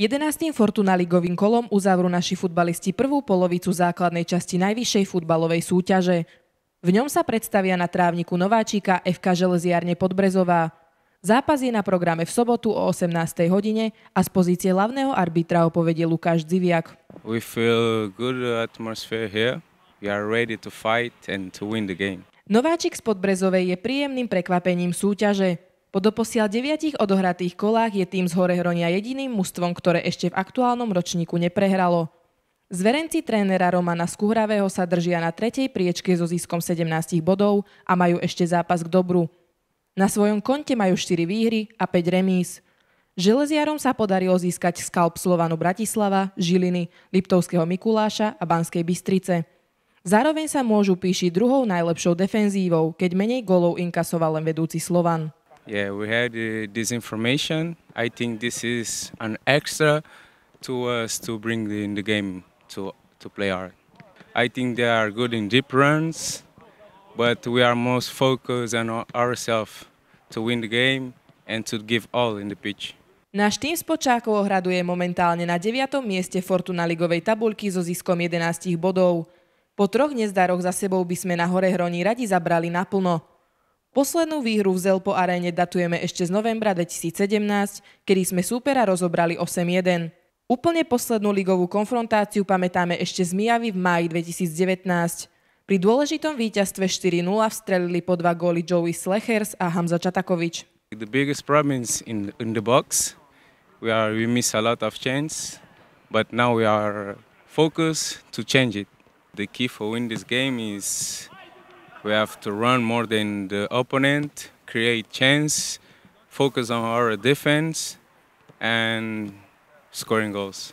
11. Fortuna ligovým kolom uzavrú naši futbalisti prvú polovicu základnej časti najvyššej futbalovej súťaže. V ňom sa predstavia na trávniku Nováčika FK Železiarne Podbrezová. Zápas je na programe v sobotu o 18. hodine a z pozície hlavného arbitra opovedie Lukáš Dziviak. We feel good atmosphere here. We are ready to fight and to win the game. Nováčik z Podbrezovej je príjemným prekvapením súťaže. Po doposiaľ deviatich odohratých kolách je tým z Hronia jediným mužstvom, ktoré ešte v aktuálnom ročníku neprehralo. Zverenci trénera Romana Skuhravého sa držia na tretej priečke so ziskom 17 bodov a majú ešte zápas k dobru. Na svojom konte majú 4 výhry a 5 remíz. Železiarom sa podarilo získať skalp Slovanu Bratislava, Žiliny, Liptovského Mikuláša a Banskej Bystrice. Zároveň sa môžu píšiť druhou najlepšou defenzívou, keď menej golov inkasoval len vedúci Slovan. Yeah, we had uh, this information. I think this is an extra to us to bring in the game to, to play hard. I think they are good in deep runs, but we are most focused on ourselves to win the game and to give all in the pitch. Náš tým z Počákov ohraduje momentálne na 9. mieste Fortuna ligovej tabulky so ziskom 11 bodov. Po troch nezdaroch za sebou by sme na Hore Hroní radi zabrali naplno. Poslednú výhru v Zelpo aréne datujeme ešte z novembra 2017, kedy sme súpera rozobrali 8-1. Úplne poslednú ligovú konfrontáciu pamätáme ešte z Mijavy v máji 2019. Pri dôležitom víťazstve 4-0 vstrelili po dva góly Joey Slechers a Hamza Čatakovič. The biggest problems in, in the box. We, are, we miss a lot of chance, but now we are focused to change it. The key for win this game is We have to run more than the opponent, create chance, focus on our defense, and scoring goals.